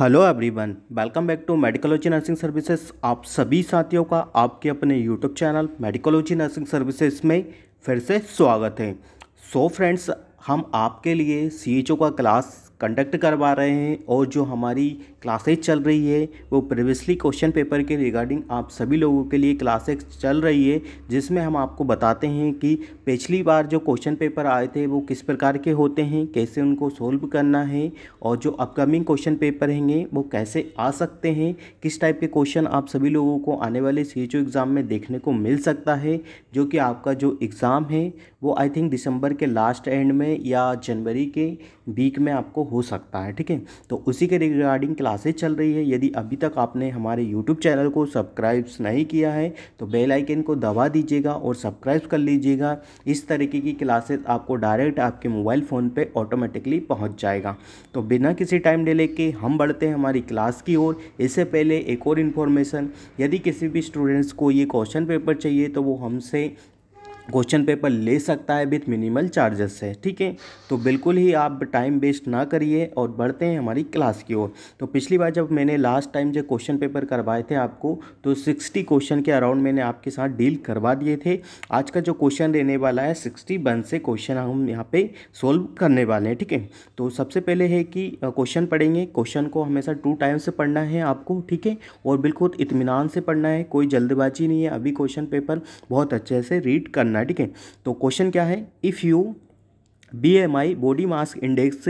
Hello everyone welcome back to Medicology nursing services आप सभी साथियों का आपके अपने YouTube channel Medicology nursing services में फिर से स्वागत है सो so फ्रेंड्स हम आपके लिए सी का क्लास कंडक्ट करवा रहे हैं और जो हमारी क्लासेज चल रही है वो प्रीवियसली क्वेश्चन पेपर के रिगार्डिंग आप सभी लोगों के लिए क्लासेज चल रही है जिसमें हम आपको बताते हैं कि पिछली बार जो क्वेश्चन पेपर आए थे वो किस प्रकार के होते हैं कैसे उनको सोल्व करना है और जो अपकमिंग क्वेश्चन पेपर हैंगे वो कैसे आ सकते हैं किस टाइप के क्वेश्चन आप सभी लोगों को आने वाले सी एग्ज़ाम में देखने को मिल सकता है जो कि आपका जो एग्ज़ाम है वो आई थिंक दिसंबर के लास्ट एंड में या जनवरी के वीक में आपको हो सकता है ठीक है तो उसी के रिगार्डिंग क्लासेज चल रही है यदि अभी तक आपने हमारे यूट्यूब चैनल को सब्सक्राइब नहीं किया है तो बेल आइकन को दबा दीजिएगा और सब्सक्राइब कर लीजिएगा इस तरीके की क्लासेस आपको डायरेक्ट आपके मोबाइल फ़ोन पे ऑटोमेटिकली पहुंच जाएगा तो बिना किसी टाइम डिले के हम बढ़ते हैं हमारी क्लास की ओर इससे पहले एक और इन्फॉर्मेशन यदि किसी भी स्टूडेंट्स को ये क्वेश्चन पेपर चाहिए तो वो हमसे क्वेश्चन पेपर ले सकता है विथ मिनिमल चार्जेस से ठीक है तो बिल्कुल ही आप टाइम वेस्ट ना करिए और बढ़ते हैं हमारी क्लास की ओर तो पिछली बार जब मैंने लास्ट टाइम जो क्वेश्चन पेपर करवाए थे आपको तो सिक्सटी क्वेश्चन के अराउंड मैंने आपके साथ डील करवा दिए थे आज का जो क्वेश्चन रहने वाला है सिक्सटी वन से क्वेश्चन हम यहाँ पर सोल्व करने वाले हैं ठीक है तो सबसे पहले है कि क्वेश्चन पढ़ेंगे क्वेश्चन को हमेशा टू टाइम से पढ़ना है आपको ठीक है और बिल्कुल इतमान से पढ़ना है कोई जल्दबाजी नहीं है अभी क्वेश्चन पेपर बहुत अच्छे से रीड करना करना है ठीक है तो क्वेश्चन क्या है if you B M I body mass index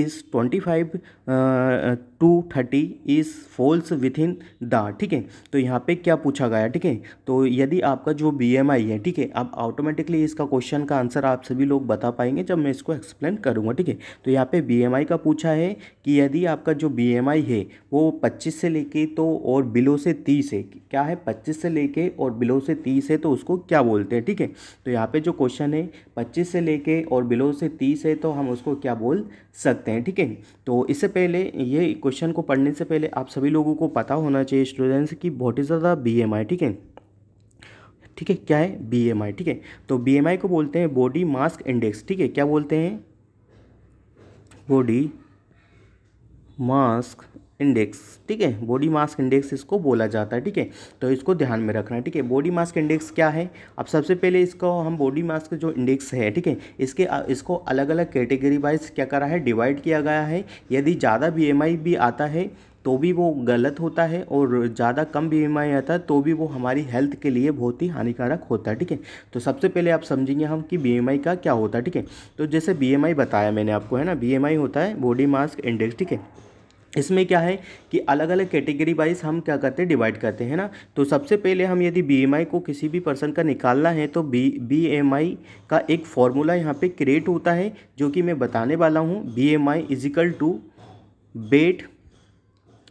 is twenty five to thirty is falls within the ठीक है तो यहाँ पे क्या पूछा गया ठीक है तो यदि आपका जो बी एम आई है ठीक है आप ऑटोमेटिकली इसका क्वेश्चन का आंसर आप सभी लोग बता पाएंगे जब मैं इसको एक्सप्लेन करूँगा ठीक है तो यहाँ पे बी एम आई का पूछा है कि यदि आपका जो बी एम आई है वो पच्चीस से लेके तो और बिलो से तीस है क्या है पच्चीस से लेके और बिलो से तीस है तो उसको क्या बोलते हैं ठीक है थीके? तो यहाँ पर जो क्वेश्चन है पच्चीस से लेके और बिलो से तीस है तो हम उसको क्या बोल सकते हैं ठीक है तो इससे पहले ये क्वेश्चन को पढ़ने से पहले आप सभी लोगों को पता होना चाहिए स्टूडेंट्स की बहुत ही ज़्यादा बी एम आई ठीक है ठीक है क्या है बी एम आई ठीक है तो बी एम आई को बोलते हैं बॉडी मास्क इंडेक्स ठीक है क्या बोलते हैं बॉडी मास्क इंडेक्स ठीक है बॉडी मास इंडेक्स इसको बोला जाता है ठीक है तो इसको ध्यान में रखना है ठीक है बॉडी मास इंडेक्स क्या है अब सबसे पहले इसको हम बॉडी मास का जो इंडेक्स है ठीक है इसके इसको अलग अलग कैटेगरी वाइज क्या करा है डिवाइड किया गया है यदि ज़्यादा बी भी आता है तो भी वो गलत होता है और ज़्यादा कम बी एम आई आता है तो भी वो हमारी हेल्थ के लिए बहुत ही हानिकारक होता है ठीक है तो सबसे पहले आप समझेंगे हम कि बी एम आई का क्या होता है ठीक है तो जैसे बी एम आई बताया मैंने आपको है ना बी एम आई होता है बॉडी मास इंडेक्स ठीक है इसमें क्या है कि अलग अलग कैटेगरी वाइज हम क्या करते हैं डिवाइड करते हैं ना तो सबसे पहले हम यदि बीएमआई को किसी भी पर्सन का निकालना है तो बी बीएमआई का एक फॉर्मूला यहाँ पे क्रिएट होता है जो कि मैं बताने वाला हूँ BMI is equal to weight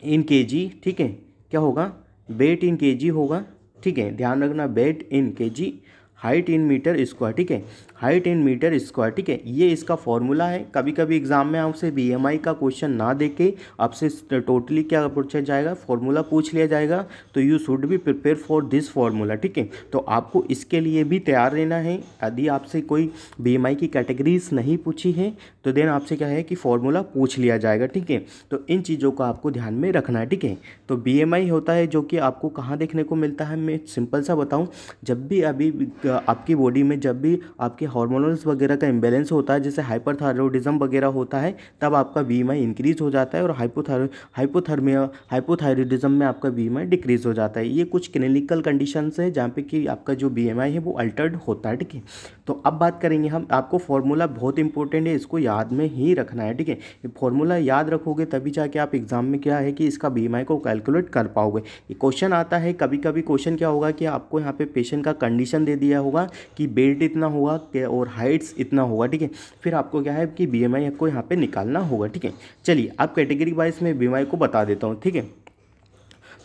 in K G ठीक है क्या होगा बेट इन के जी होगा ठीक है ध्यान रखना weight in K G height in metre square ठीक है हाइट इन मीटर स्क्वायर ठीक है ये इसका फॉर्मूला है कभी कभी एग्जाम में आपसे बीएमआई का क्वेश्चन ना दे के आपसे टोटली क्या पूछा जाएगा फॉर्मूला पूछ लिया जाएगा तो you should be prepare for this formula ठीक है तो आपको इसके लिए भी तैयार रहना है यदि आपसे कोई बी की कैटेगरीज नहीं पूछी है तो देन आपसे क्या है कि फॉर्मूला पूछ लिया जाएगा ठीक है तो इन चीज़ों को आपको ध्यान में रखना है ठीक है तो बी होता है जो कि आपको कहाँ देखने को मिलता है मैं सिंपल सा बताऊँ जब भी अभी आपकी बॉडी में जब भी आपके हार्मोनल्स वगैरह का इम्बेलेंस होता है जैसे हाइपरथायरोडिज्म वगैरह होता है तब आपका वी एम आई इंक्रीज़ हो जाता है और हाइपोथायरो हाइपोथर्मिया हाइपोथायरोडिज्म में आपका वी एम आई डिक्रीज़ हो जाता है ये कुछ क्लिनिकल कंडीशन है जहाँ पे कि आपका जो बी एम आई है वो अल्टर्ड होता है ठीक है तो अब बात करेंगे हम आपको फॉर्मूला बहुत इंपॉर्टेंट है इसको याद में ही रखना है ठीक है फॉर्मूला याद रखोगे तभी जाके आप एग्ज़ाम में क्या है कि इसका बी को कैलकुलेट कर पाओगे क्वेश्चन आता है कभी कभी क्वेश्चन क्या होगा कि आपको यहाँ पे पेशेंट का कंडीशन दे दिया क्या होगा कि बेल्ट इतना होगा और हाइट्स इतना होगा ठीक है फिर आपको क्या है कि बी आपको यहाँ पर निकालना होगा ठीक है चलिए आप कैटेगरी वाइज में बी को बता देता हूँ ठीक है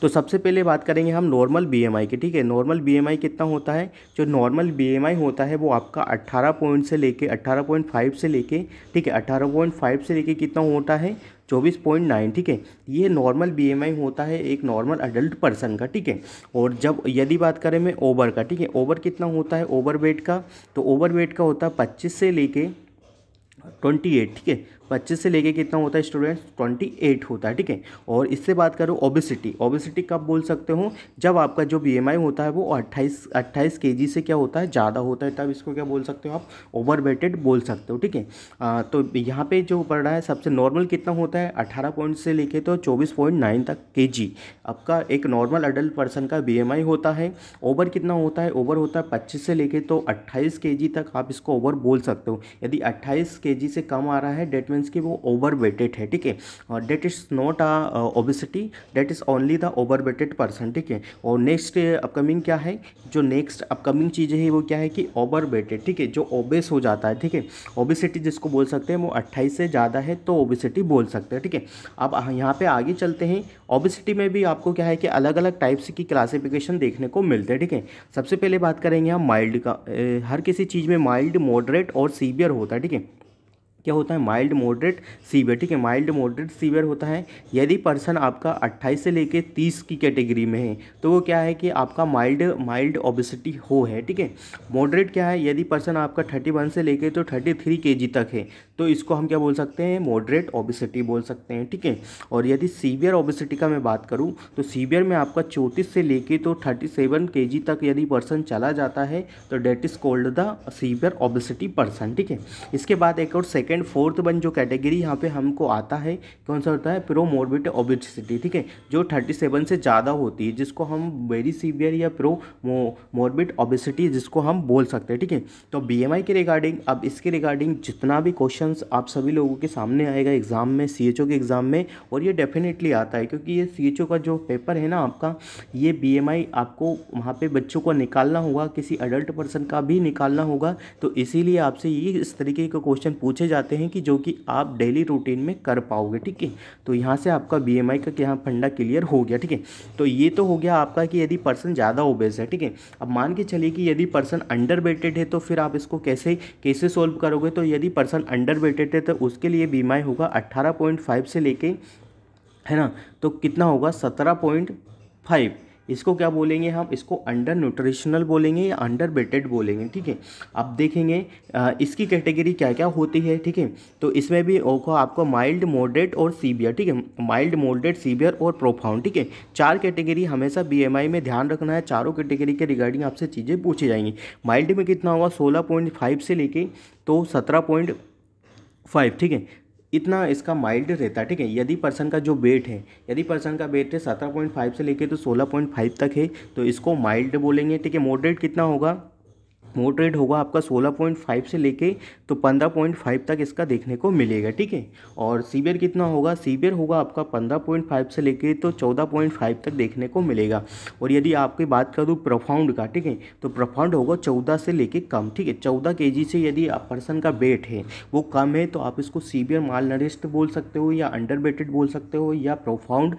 तो सबसे पहले बात करेंगे हम नॉर्मल बीएमआई की ठीक है नॉर्मल बीएमआई कितना होता है जो नॉर्मल बीएमआई होता है वो आपका 18 पॉइंट से लेके 18.5 से लेके ठीक है 18.5 से लेके कितना होता है चौबीस पॉइंट नाइन ठीक है ये नॉर्मल बीएमआई होता है एक नॉर्मल अडल्ट पर्सन का ठीक है और जब यदि बात करें मैं ओवर का ठीक है ओवर कितना होता है ओवर वेट का तो ओवर वेट का होता है पच्चीस से लेके ट्वेंटी एट ठीक है पच्चीस से लेके कितना होता है स्टूडेंट्स ट्वेंटी एट होता है ठीक है और इससे बात करो ओबिसिटी ओबिसिटी कब बोल सकते हो जब आपका जो बी होता है वो अट्ठाईस अट्ठाईस के से क्या होता है ज़्यादा होता है तब इसको क्या बोल सकते हो आप ओवर बोल सकते हो ठीक है तो यहाँ पर जो पड़ रहा है सबसे नॉर्मल कितना होता है अठारह पॉइंट से लेके तो चौबीस पॉइंट नाइन तक के जी आपका एक नॉर्मल अडल्ट पर्सन का बी होता है ओवर कितना होता है ओवर होता है पच्चीस से लेके तो अट्ठाईस के तक आप इसको ओवर बोल सकते हो यदि अट्ठाईस के से कम आ रहा है डेट मीन्स कि वो ओवर वेटेड है ठीक है और that is not a obesity that is only the over weighted person ठीक है और नेक्स्ट अपकमिंग uh, क्या है जो नेक्स्ट अपकमिंग चीज़ें है वो क्या है कि ओवर वेटेड ठीक है जो ओबेस हो जाता है ठीक है ओबिसिटी जिसको बोल सकते हैं वो अट्ठाईस से ज़्यादा है तो ओबिसिटी बोल सकते हैं ठीक है अब यहाँ पर आगे चलते हैं ओबिसिटी में भी आपको क्या है कि अलग अलग टाइप्स की क्लासिफिकेशन देखने को मिलते हैं ठीक है सबसे पहले बात करेंगे हम माइल्ड का ए, हर किसी चीज़ में माइल्ड मॉडरेट और सीवियर होता है ठीक है क्या होता है माइल्ड मॉडरेट सीवियर ठीक है माइल्ड मॉडरेट सीवियर होता है यदि पर्सन आपका 28 से लेके 30 की कैटेगरी में है तो वो क्या है कि आपका माइल्ड माइल्ड ओबिसिटी हो है ठीक है मॉडरेट क्या है यदि पर्सन आपका 31 से लेके तो 33 केजी तक है तो इसको हम क्या बोल सकते हैं मॉडरेट ओबिसिटी बोल सकते हैं ठीक है और यदि सीवियर ओबिसिटी का मैं बात करूँ तो सीवियर में आपका चौंतीस से लेके तो थर्टी सेवन तक यदि पर्सन चला जाता है तो that is called the severe obesity person ठीक है इसके बाद एक और सेकेंड सेकेंड फोर्थ वन जो कैटेगरी यहाँ पे हमको आता है कौन सा होता है मोरबिट ओबिसिटी ठीक है जो थर्टी सेवन से ज़्यादा होती है जिसको हम वेरी सीवियर या प्रो मोरबिट ओबिसिटी जिसको हम बोल सकते हैं ठीक है तो बी के रिगार्डिंग अब इसके रिगार्डिंग जितना भी क्वेश्चन आप सभी लोगों के सामने आएगा एग्ज़ाम में सी के एग्ज़ाम में और ये डेफिनेटली आता है क्योंकि ये सी का जो पेपर है ना आपका ये बी आपको वहाँ पर बच्चों को निकालना होगा किसी अडल्ट पर्सन का भी निकालना होगा तो इसीलिए आपसे ये इस तरीके का क्वेश्चन पूछे जाते चाहते हैं कि जो कि आप डेली रूटीन में कर पाओगे ठीक है तो यहाँ से आपका बी का क्या फंडा क्लियर हो गया ठीक है तो ये तो हो गया आपका कि यदि पर्सन ज़्यादा ओबेस है ठीक है अब मान के चलिए कि यदि पर्सन अंडर वेटेड है तो फिर आप इसको कैसे कैसे सोल्व करोगे तो यदि पर्सन अंडर वेटेड है तो उसके लिए बी होगा अट्ठारह से लेके है ना तो कितना होगा सत्रह पॉइंट फाइव इसको क्या बोलेंगे हम इसको अंडर न्यूट्रिशनल बोलेंगे या अंडर बेटेड बोलेंगे ठीक है अब देखेंगे इसकी कैटेगरी क्या क्या होती है ठीक है तो इसमें भी आपको माइल्ड मोडेड और सीवियर ठीक है माइल्ड मोडेड सीवियर और प्रोफाउंड ठीक है चार कैटेगरी हमेशा बीएमआई में ध्यान रखना है चारों कैटेगरी के रिगार्डिंग आपसे चीज़ें पूछी जाएंगी माइल्ड में कितना होगा सोलह पॉइंट फाइव से लेके तो सत्रह पॉइंट फाइव ठीक है इतना इसका माइल्ड रहता है ठीक है यदि पर्सन का जो वेट है यदि पर्सन का वेट है सत्रह पॉइंट फाइव से लेके तो सोलह पॉइंट फाइव तक है तो इसको माइल्ड बोलेंगे ठीक है मॉडरेट कितना होगा मोट रेट होगा आपका 16.5 से लेके तो 15.5 तक इसका देखने को मिलेगा ठीक है और सीबियर कितना होगा सीबियर होगा आपका 15.5 से लेके तो 14.5 तक देखने को मिलेगा और यदि आपकी बात करूँ प्रोफाउंड का ठीक है तो प्रोफाउंड होगा 14 से लेके कम ठीक है 14 के से यदि आप पर्सन का वेट है वो कम है तो आप इसको सीबियर माल नरिस्ट बोल सकते हो या अंडर बेटेड बोल सकते हो या प्रोफाउंड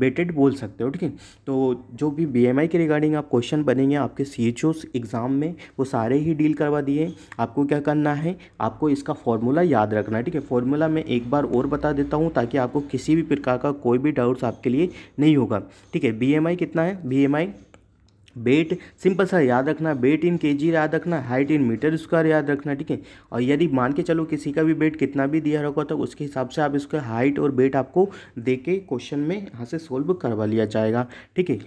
बेटेड बोल सकते हो ठीक है तो जो भी बी के रिगार्डिंग आप क्वेश्चन बनेंगे आपके सी एग्ज़ाम में में वो सारे ही डील करवा दिए आपको क्या करना है आपको इसका फॉर्मूला याद रखना है ठीक है फॉर्मूला मैं एक बार और बता देता हूँ ताकि आपको किसी भी प्रकार का कोई भी डाउट्स आपके लिए नहीं होगा ठीक है बी कितना है बी वेट सिंपल सा याद रखना वेट इन केजी याद रखना हाइट इन मीटर स्क्वायर याद रखना ठीक है और यदि मान के चलो किसी का भी वेट कितना भी दिया रखा तो उसके हिसाब से आप इसका हाइट और वेट आपको देके क्वेश्चन में यहाँ से सोल्व करवा लिया जाएगा ठीक है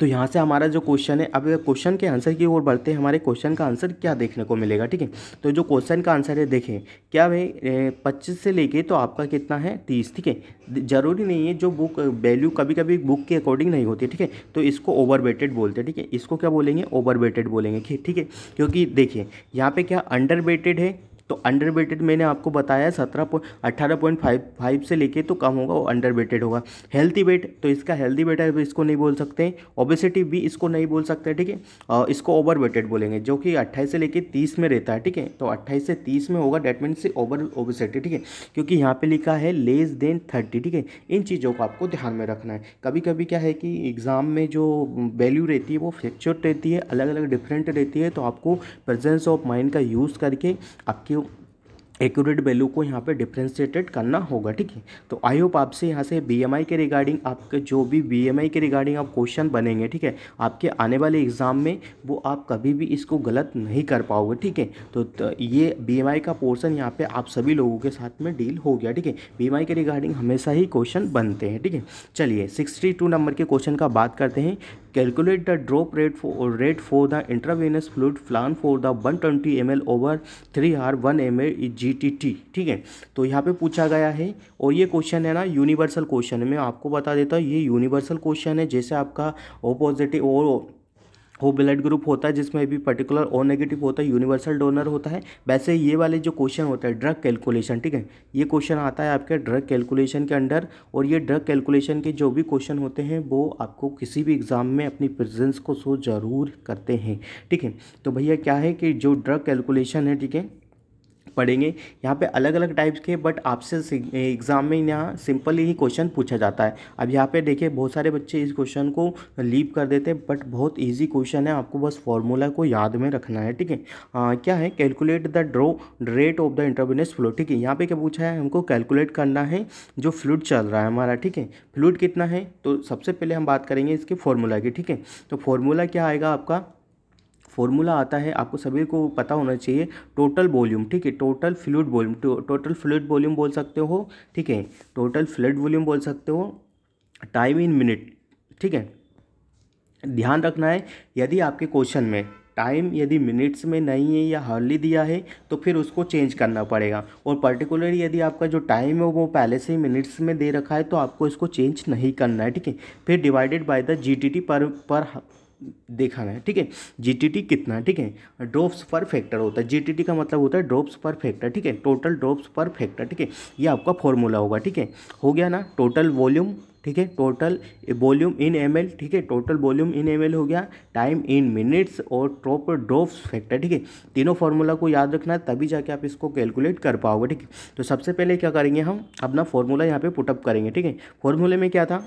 तो यहाँ से हमारा जो क्वेश्चन है अब क्वेश्चन के आंसर की ओर बढ़ते हैं हमारे क्वेश्चन का आंसर क्या देखने को मिलेगा ठीक है तो जो क्वेश्चन का आंसर है देखें क्या भाई पच्चीस से लेके तो आपका कितना है तीस ठीक है ज़रूरी नहीं है जो बुक वैल्यू कभी कभी बुक के अकॉर्डिंग नहीं होती ठीक है तो इसको ओवर बोलते हैं ठीक है इसको क्या बोलेंगे ओवर बोलेंगे ठीक है क्योंकि देखिए यहाँ पर क्या अंडर है तो अंडर वेटेड मैंने आपको बताया सत्रह पॉइंट अट्ठारह पॉइंट फाइव फाइव से लेके तो कम होगा वो अंडर वेटेड होगा हेल्थी वेट तो इसका हेल्थी वेट है इसको नहीं बोल सकते ओबेसिटी भी इसको नहीं बोल सकते ठीक है इसको ओवर वेटेड बोलेंगे जो कि अट्ठाईस से लेके तीस में रहता है ठीक है तो अट्ठाईस से तीस में होगा डेट मीन से ओवर ओबेसिटी ठीक है क्योंकि यहाँ पर लिखा है लेस देन थर्टी ठीक है इन चीज़ों को आपको ध्यान में रखना है कभी कभी क्या है कि एग्ज़ाम में जो वैल्यू रहती है वो फ्लेक्चुएट रहती है अलग अलग डिफरेंट रहती है तो आपको प्रेजेंस ऑफ माइंड का यूज़ करके आपके एक्यूरेट वैल्यू को यहाँ पे डिफ्रेंशिएटेड करना होगा ठीक है तो आई होप आपसे यहाँ से बीएमआई के रिगार्डिंग आपके जो भी बीएमआई के रिगार्डिंग आप क्वेश्चन बनेंगे ठीक है आपके आने वाले एग्ज़ाम में वो आप कभी भी इसको गलत नहीं कर पाओगे ठीक है तो, तो ये बीएमआई का पोर्सन यहाँ पे आप सभी लोगों के साथ में डील हो गया ठीक है बी के रिगार्डिंग हमेशा ही क्वेश्चन बनते हैं ठीक है चलिए सिक्सटी नंबर के क्वेश्चन का बात करते हैं calculate the drop rate for rate for the intravenous fluid flow for the 120 ml over three hour one ml is G T T ठीक है तो यहाँ पे पूछा गया है और ये क्वेश्चन है ना यूनिवर्सल क्वेश्चन है मैं आपको बता देता हूँ ये यूनिवर्सल क्वेश्चन है जैसे आपका ओ पॉजिटिव और वो ब्लड ग्रुप होता है जिसमें भी पर्टिकुलर ओ नेगेटिव होता है यूनिवर्सल डोनर होता है वैसे ये वाले जो क्वेश्चन होता है ड्रग कैलकुलेशन ठीक है ये क्वेश्चन आता है आपके ड्रग कैलकुलेशन के अंडर और ये ड्रग कैलकुलेशन के जो भी क्वेश्चन होते हैं वो आपको किसी भी एग्ज़ाम में अपनी प्रेजेंस को शो जरूर करते हैं ठीक है तो भैया क्या है कि जो ड्रग कैलकुलेशन है ठीक है पढ़ेंगे यहाँ पे अलग अलग टाइप्स के बट आपसे एग्ज़ाम में यहाँ सिंपल ही क्वेश्चन पूछा जाता है अब यहाँ पे देखिए बहुत सारे बच्चे इस क्वेश्चन को लीव कर देते हैं बट बहुत ईजी क्वेश्चन है आपको बस फॉर्मूला को याद में रखना है ठीक है क्या है calculate the drop rate of the intravenous flow ठीक है यहाँ पर क्या पूछा है हमको कैलकुलेट करना है जो फ्लूड चल रहा है हमारा ठीक है फ्लूड कितना है तो सबसे पहले हम बात करेंगे इसके फॉर्मूला की ठीक है तो फॉर्मूला क्या आएगा आपका फॉर्मूला आता है आपको सभी को पता होना चाहिए टोटल वॉल्यूम ठीक है total fluid volume total fluid volume बोल सकते हो ठीक है टोटल फ्लड वॉल्यूम बोल सकते हो टाइम इन मिनट ठीक है ध्यान रखना है यदि आपके क्वेश्चन में टाइम यदि मिनट्स में नहीं है या हार्ली दिया है तो फिर उसको चेंज करना पड़ेगा और पर्टिकुलरली यदि आपका जो टाइम है वो पहले से ही मिनट्स में दे रखा है तो आपको इसको चेंज नहीं करना है ठीक है फिर डिवाइडेड बाय द जीटीटी पर पर देखा है ठीक है जीटीटी कितना ठीक है ड्रॉप्स पर फैक्टर होता है जीटीटी का मतलब होता है ड्रॉप्स पर फैक्टर ठीक है टोटल ड्रॉप्स पर फैक्टर ठीक है ये आपका फॉर्मूला होगा ठीक है हो गया ना टोटल वॉल्यूम ठीक है total volume in M L ठीक है total volume in M L हो गया टाइम इन मिनट्स और ट्रोप ड्रॉप्स फैक्टर ठीक है तीनों फार्मूला को याद रखना है तभी जाके आप इसको कैलकुलेट कर पाओगे ठीक है तो सबसे पहले क्या करेंगे हम अपना फार्मूला यहाँ पे पुटअप करेंगे ठीक है फॉर्मूले में क्या था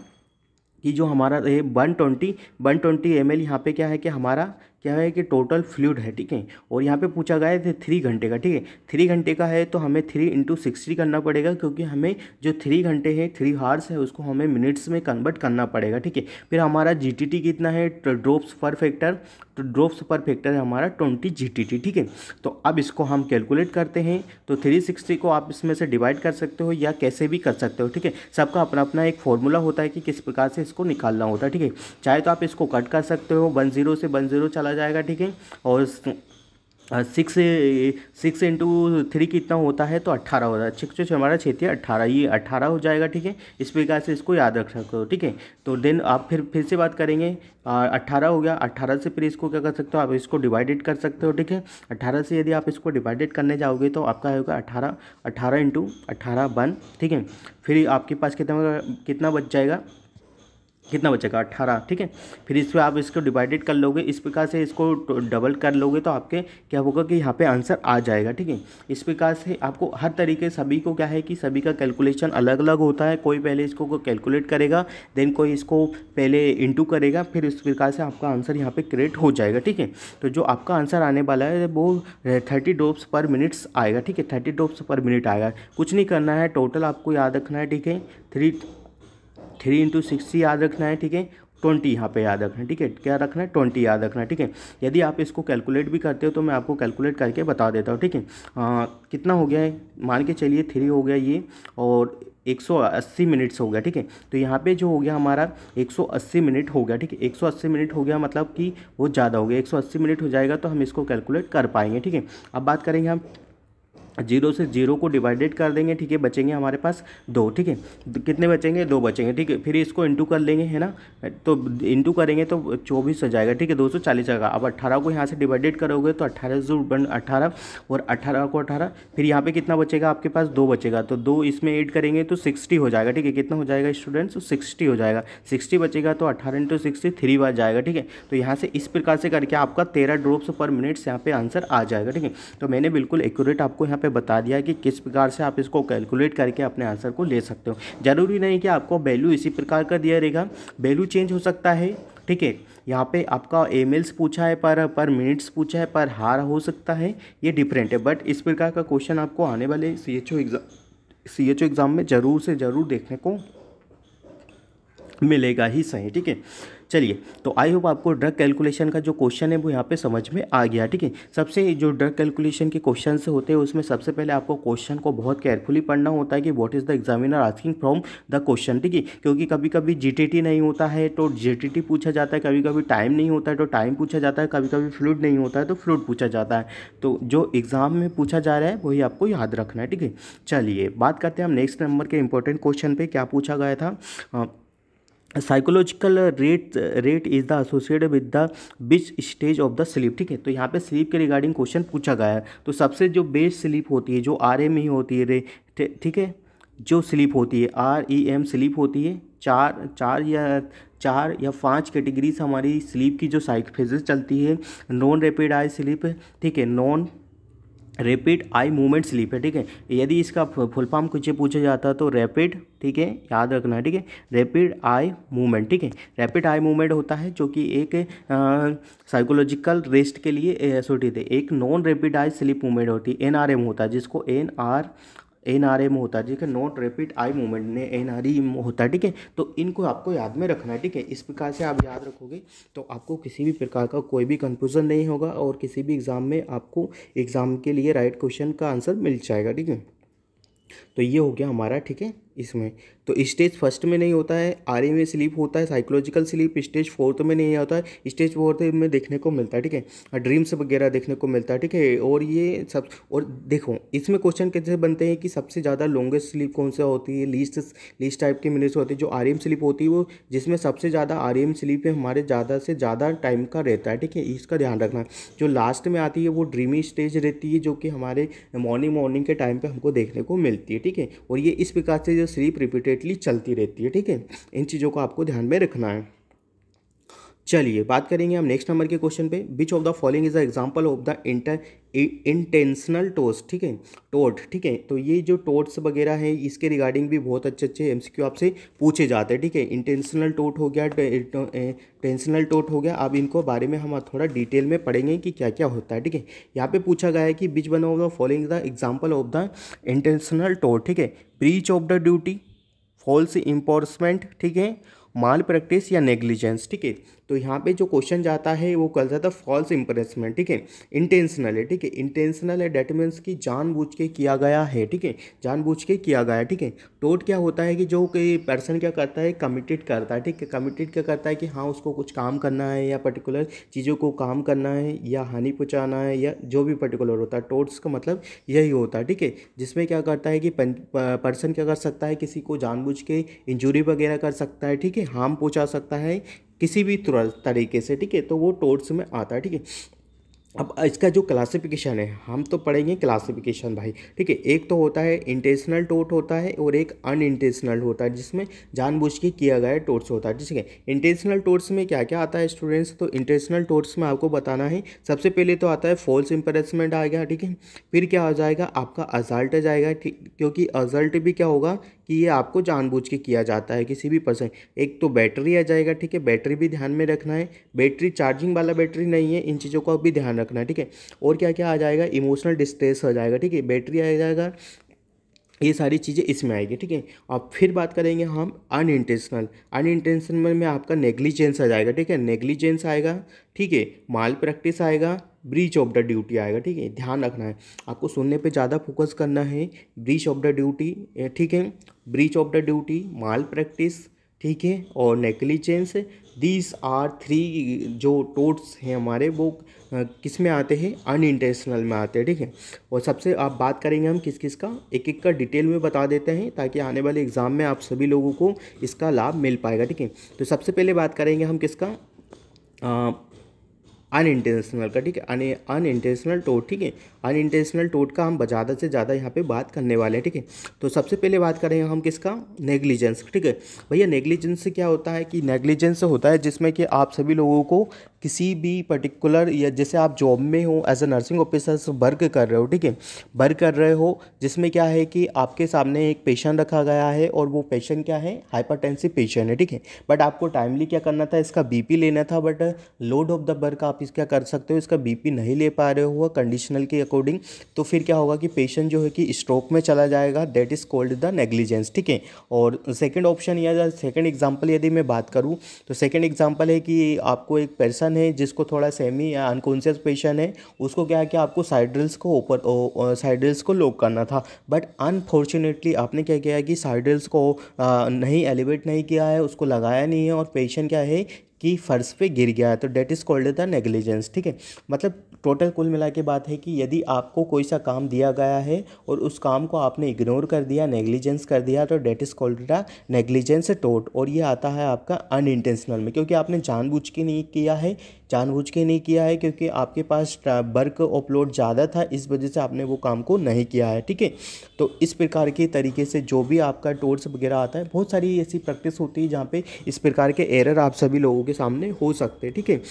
कि जो हमारा ये one twenty one twenty M L यहाँ पर क्या है कि हमारा क्या है कि टोटल फ्लूड है ठीक है और यहाँ पे पूछा गया है थ्री घंटे का ठीक है थ्री घंटे का है तो हमें थ्री इंटू सिक्सटी करना पड़ेगा क्योंकि हमें जो थ्री घंटे हैं थ्री हार्स है उसको हमें मिनट्स में कन्वर्ट करना पड़ेगा ठीक है फिर हमारा जी टी टी कितना है ड्रॉप्स पर फैक्टर तो ड्रोप्स पर फैक्टर है हमारा ट्वेंटी जी ठीक है तो अब इसको हम कैलकुलेट करते हैं तो थ्री सिक्सटी को आप इसमें से डिवाइड कर सकते हो या कैसे भी कर सकते हो ठीक है सबका अपना अपना एक फॉर्मूला होता है कि किस प्रकार से इसको निकालना होता है ठीक है चाहे तो आप इसको कट कर सकते हो वन ज़ीरो से वन ज़ीरो चला जाएगा ठीक है और सिक्स सिक्स इंटू थ्री कितना होता है तो अट्ठारह होता है सिक्स छः हमारा छेती है अट्ठारह ये अट्ठारह हो जाएगा ठीक है इस प्रकार से इसको याद रख सकते हो ठीक है तो देन आप फिर फिर से बात करेंगे अट्ठारह हो गया अट्ठारह से फिर इसको क्या कर सकते हो आप इसको डिवाइडेड कर सकते हो ठीक है अट्ठारह से यदि आप इसको डिवाइडेड करने जाओगे तो आपका होगा अट्ठारह अट्ठारह इंटू अट्ठारह वन ठीक है फिर आपके पास कितना कितना बच जाएगा कितना बचेगा अट्ठारह ठीक है फिर इस पर आप इसको डिवाइडेड कर लोगे इस प्रकार से इसको डबल कर लोगे तो आपके क्या होगा कि यहाँ पे आंसर आ जाएगा ठीक है इस प्रकार से आपको हर तरीके सभी को क्या है कि सभी का कैलकुलेशन अलग अलग होता है कोई पहले इसको कैलकुलेट करेगा देन कोई इसको पहले इंटू करेगा फिर इस प्रकार से आपका आंसर यहाँ पर क्रिएट हो जाएगा ठीक है तो जो आपका आंसर आने वाला है वो थर्टी ड्रॉप्स पर मिनट्स आएगा ठीक है थर्टी ड्रॉप्स पर मिनट आएगा कुछ नहीं करना है टोटल आपको याद रखना है ठीक है थ्री थ्री इंटू सिक्सटी याद रखना है ठीक है ट्वेंटी यहाँ पे याद रखना है ठीक है क्या रखना है ट्वेंटी याद रखना है ठीक है यदि आप इसको कैलकुलेट भी करते हो तो मैं आपको कैलकुलेट करके बता देता हूँ ठीक है कितना हो गया है मान के चलिए थ्री हो गया ये और 180 मिनट्स हो गया ठीक है तो यहाँ पे जो हो गया हमारा 180 मिनट हो गया ठीक है 180 मिनट हो गया मतलब कि वो ज़्यादा हो गया 180 मिनट हो जाएगा तो हम इसको कैलकुलेट कर पाएंगे ठीक है अब बात करेंगे हम जीरो से जीरो को डिवाइडेड कर देंगे ठीक है बचेंगे हमारे पास दो ठीक है तो कितने बचेंगे दो बचेंगे ठीक है फिर इसको इंटू कर लेंगे है ना तो इंटू करेंगे तो चौबीस हो जाएगा ठीक है दो सौ चालीस आएगा अब अट्ठारह को यहाँ से डिवाइडेड करोगे तो अट्ठारह जो बन अट्ठारह और अट्ठारह को अट्ठारह फिर यहाँ पर कितना बचेगा आपके पास दो बचेगा तो दो इसमें एड करेंगे तो सिक्सटी हो जाएगा ठीक है कितना हो जाएगा स्टूडेंट्स सिक्सटी तो हो जाएगा सिक्सटी बचेगा तो अट्ठारह इंटू सिक्सटी थ्री बार जाएगा ठीक है तो यहाँ से इस प्रकार से करके आपका तेरह ड्रॉप्स पर मिनट्स यहाँ पर आंसर आ जाएगा ठीक है तो मैंने बिल्कुल एक्यूरेट आपको यहाँ पर पे बता दिया कि किस प्रकार से आप इसको कैलकुलेट करके अपने आंसर को ले सकते हो ज़रूरी नहीं कि आपको वैल्यू इसी प्रकार का दिया रहेगा वैल्यू चेंज हो सकता है ठीक है यहाँ पे आपका एम एल्स पूछा है पर पर मिनट्स पूछा है पर हार हो सकता है ये डिफरेंट है बट इस प्रकार का क्वेश्चन आपको आने वाले C H O exam C H O exam में ज़रूर से ज़रूर देखने को मिलेगा ही सही ठीक है चलिए तो आई होप आपको ड्रग कैलकुलेशन का जो क्वेश्चन है वो यहाँ पे समझ में आ गया ठीक है सबसे जो ड्रग कैलकुलेशन के क्वेश्चन होते हैं उसमें सबसे पहले आपको क्वेश्चन को बहुत केयरफुली पढ़ना होता है कि what is the examiner asking from the question ठीक है क्योंकि कभी कभी जी नहीं होता है तो जी पूछा जाता है कभी कभी टाइम नहीं होता है तो टाइम पूछा जाता है कभी कभी फ्लूड नहीं होता है तो फ्लूड पूछा जाता है तो जो एग्ज़ाम में पूछा जा रहा है वही आपको याद रखना है ठीक है चलिए बात करते हैं हम नेक्स्ट नंबर के इंपॉर्टेंट क्वेश्चन पे क्या पूछा गया था psychological rate rate is the associated with the which stage of the sleep ठीक है तो यहाँ पे स्लीप के रिगार्डिंग क्वेश्चन पूछा गया है तो सबसे जो बेस स्लीप होती है जो आर एम ही होती है रे ठीक है जो स्लीप होती है आर ई एम स्लीप होती है चार चार या चार या पांच कैटेगरीज हमारी स्लीप की जो साइक फेजेस चलती है नॉन रेपिड आई स्लीप ठीक है non rapid eye movement sleep है ठीक है यदि इसका फुल फॉर्म कुछ पूछा जाता तो रेपिड ठीक है याद रखना है ठीक है रैपिड आई मूवमेंट ठीक है रैपिड आई मूवमेंट होता है जो कि एक साइकोलॉजिकल रेस्ट के लिए सोटी थे एक non rapid eye sleep movement होती है एन होता है जिसको N R N R M होता है ठीक है नॉट रैपिड आई मूवमेंट ने एन आर ई होता है ठीक है तो इनको आपको याद में रखना है ठीक है इस प्रकार से आप याद रखोगे तो आपको किसी भी प्रकार का कोई भी कन्फ्यूज़न नहीं होगा और किसी भी एग्ज़ाम में आपको एग्ज़ाम के लिए राइट क्वेश्चन का आंसर मिल जाएगा ठीक है तो ये हो गया हमारा ठीक है इसमें तो स्टेज फर्स्ट में नहीं होता है आर में स्लीप होता है साइकोलॉजिकल स्लीप स्टेज फोर्थ में नहीं होता है स्टेज फोर्थ में देखने को मिलता है ठीक है ड्रीम्स वगैरह देखने को मिलता है ठीक है और ये सब और देखो इसमें क्वेश्चन कैसे बनते हैं कि सबसे ज़्यादा लॉन्गेस्ट स्लीप कौन सा होती है लीस्ट लीस्ट टाइप की मिनट्स होती है जो आर स्लीप होती है वो जिसमें सबसे ज़्यादा आर स्लीप है हमारे ज़्यादा से ज़्यादा टाइम का रहता है ठीक है इसका ध्यान रखना जो लास्ट में आती है वो ड्रीमी स्टेज रहती है जो कि हमारे मॉर्निंग मॉर्निंग के टाइम पर हमको देखने को मिलती है ठीक है और ये इस प्रकार से जो स्लीप रिपीटेडली चलती रहती है ठीक है इन चीज़ों को आपको ध्यान में रखना है चलिए बात करेंगे हम नेक्स्ट नंबर के क्वेश्चन पे which of the following is the example of the inter intentional tort ठीक है टोट ठीक है तो ये जो टोट्स वगैरह है इसके रिगार्डिंग भी बहुत अच्छे अच्छे एमसीक्यू आपसे पूछे जाते हैं ठीक है इंटेंशनल टोट हो गया टेंशनल टोट हो गया अब इनको बारे में हम थोड़ा डिटेल में पढ़ेंगे कि क्या क्या होता है ठीक है यहाँ पे पूछा गया है कि which one of the following the example of the intentional टोट ठीक है breach of the duty false imprisonment ठीक है माल प्रैक्टिस या नेग्लिजेंस ठीक है तो यहाँ पे जो क्वेश्चन जाता है वो कल जाता है फॉल्स इंप्रेसमेंट ठीक है इंटेंशनल है ठीक है इंटेंशनल है डेट मीन्स कि जानबूझ के किया गया है ठीक है जानबूझ के किया गया ठीक है टोट क्या होता है कि जो कि पर्सन क्या करता है कमिटेड करता है ठीक है कमिटेड क्या करता है कि हाँ उसको कुछ काम करना है या पर्टिकुलर चीज़ों को काम करना है या हानि पहुँचाना है या जो भी पर्टिकुलर होता है टोट्स का मतलब यही होता है ठीक है जिसमें क्या करता है कि पर्सन क्या कर सकता है किसी को जानबूझ के इंजुरी वगैरह कर सकता है ठीक है हार्म पहुँचा सकता है किसी भी तरीके से ठीक है तो वो टोट्स में आता है ठीक है अब इसका जो क्लासिफिकेशन है हम तो पढ़ेंगे क्लासिफिकेशन भाई ठीक है एक तो होता है इंटेंशनल टोट होता है और एक अन इंटेंशनल होता है जिसमें जानबूझ के किया गया टोट्स होता है ठीक है इंटेंशनल टोट्स में क्या क्या आता है स्टूडेंट्स तो इंटेंशनल टोट्स में आपको बताना है सबसे पहले तो आता है फॉल्स इंप्रेसमेंट आएगा ठीक है फिर क्या हो जाएगा आपका अजल्ट जाएगा क्योंकि अजल्ट भी क्या होगा कि ये आपको जानबूझ के किया जाता है किसी भी पर्सन एक तो बैटरी आ जाएगा ठीक है बैटरी भी ध्यान में रखना है बैटरी चार्जिंग वाला बैटरी नहीं है इन चीज़ों का भी ध्यान रखना है ठीक है और क्या क्या आ जाएगा इमोशनल डिस्ट्रेस आ जाएगा ठीक है बैटरी आ जाएगा ये सारी चीज़ें इसमें आएगी ठीक है और फिर बात करेंगे हम अन इंटेंशनल में आपका नेग्लिजेंस आ जाएगा ठीक है नेग्लिजेंस आएगा ठीक है माल प्रैक्टिस आएगा ब्रीच ऑफ द ड्यूटी आएगा ठीक है ध्यान रखना है आपको सुनने पे ज़्यादा फोकस करना है ब्रीच ऑफ द ड्यूटी ठीक है breach of the duty malpractice ठीक है और नेग्लिजेंस दीज आर थ्री जो टोट्स हैं हमारे वो किस में आते हैं अनइंटेंशनल में आते हैं ठीक है और सबसे आप बात करेंगे हम किस किस का एक एक का डिटेल में बता देते हैं ताकि आने वाले एग्ज़ाम में आप सभी लोगों को इसका लाभ मिल पाएगा ठीक है तो सबसे पहले बात करेंगे हम किसका अनइंटेंशनल का ठीक है अन अनइंटेंशनल टोट ठीक है अनइंटेंशनल टोट का हम ज़्यादा से ज़्यादा यहाँ पे बात करने वाले हैं ठीक है तो सबसे पहले बात करेंगे हम किसका नेग्लिजेंस ठीक है भैया नेग्लिजेंस से क्या होता है कि नेग्लिजेंस होता है जिसमें कि आप सभी लोगों को किसी भी पर्टिकुलर या जैसे आप जॉब में हो as a nursing officer work कर रहे हो ठीक है वर्क कर रहे हो जिसमें क्या है कि आपके सामने एक पेशेंट रखा गया है और वो पेशेंट क्या है हाइपरटेंसिव पेशेंट है ठीक है बट आपको टाइमली क्या करना था इसका बीपी लेना था but load of the work आप इस क्या कर सकते हो इसका बीपी नहीं ले पा रहे हो कंडीशनल के अकॉर्डिंग तो फिर क्या होगा कि पेशेंट जो है कि स्ट्रोक में चला जाएगा that is called the negligence ठीक है और सेकेंड ऑप्शन या सेकेंड एग्जाम्पल यदि मैं बात करूँ तो सेकेंड एग्जाम्पल है कि आपको एक पैसा पर्सन है जिसको थोड़ा सेमी या अनकॉन्शियस पेशेंट है उसको क्या है कि आपको साइड्रिल्स को ओपन साइड्रिल्स को लॉक करना था बट अनफॉर्चुनेटली आपने क्या किया कि साइड्रिल्स को आ, नहीं एलिवेट नहीं किया है उसको लगाया नहीं है और पेशेंट क्या है कि फ़र्श पे गिर गया है तो that is called the negligence ठीक है मतलब टोटल कुल मिला के बात है कि यदि आपको कोई सा काम दिया गया है और उस काम को आपने इग्नोर कर दिया नेग्लिजेंस कर दिया तो that is called the negligence टोट और ये आता है आपका अनइंटेंशनल में क्योंकि आपने जानबूझ के नहीं किया है जानबूझ के नहीं किया है क्योंकि आपके पास वर्क अपलोड ज़्यादा था इस वजह से आपने वो काम को नहीं किया है ठीक है तो इस प्रकार के तरीके से जो भी आपका टोट्स वगैरह आता है बहुत सारी ऐसी प्रैक्टिस होती है जहाँ पर इस प्रकार के एरर आप सभी लोगों के सामने हो सकते हैं ठीक है